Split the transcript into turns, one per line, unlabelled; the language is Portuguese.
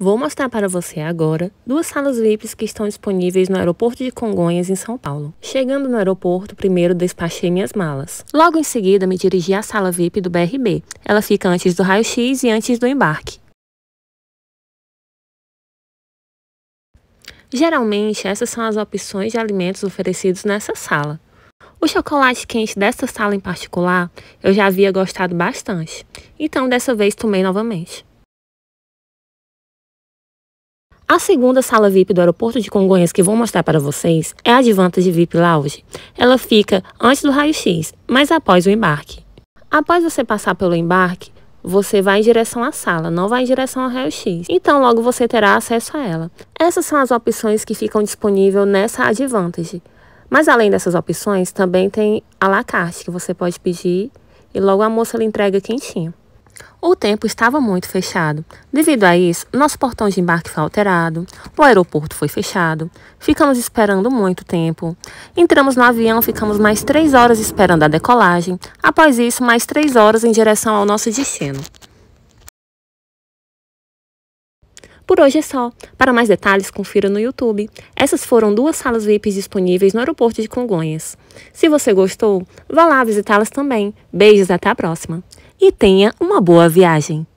Vou mostrar para você agora duas salas VIPs que estão disponíveis no aeroporto de Congonhas, em São Paulo. Chegando no aeroporto, primeiro despachei minhas malas. Logo em seguida, me dirigi à sala VIP do BRB. Ela fica antes do raio-x e antes do embarque. Geralmente, essas são as opções de alimentos oferecidos nessa sala. O chocolate quente dessa sala em particular, eu já havia gostado bastante, então dessa vez tomei novamente. A segunda sala VIP do aeroporto de Congonhas que vou mostrar para vocês é a Advantage VIP Lounge. Ela fica antes do raio-x, mas após o embarque. Após você passar pelo embarque, você vai em direção à sala, não vai em direção ao raio-x. Então, logo você terá acesso a ela. Essas são as opções que ficam disponíveis nessa Advantage. Mas além dessas opções, também tem a la carte, que você pode pedir e logo a moça lhe entrega quentinho. O tempo estava muito fechado. Devido a isso, nosso portão de embarque foi alterado, o aeroporto foi fechado, ficamos esperando muito tempo. Entramos no avião, ficamos mais três horas esperando a decolagem, após isso, mais três horas em direção ao nosso destino. Por hoje é só. Para mais detalhes, confira no YouTube. Essas foram duas salas VIPs disponíveis no aeroporto de Congonhas. Se você gostou, vá lá visitá-las também. Beijos até a próxima. E tenha uma boa viagem!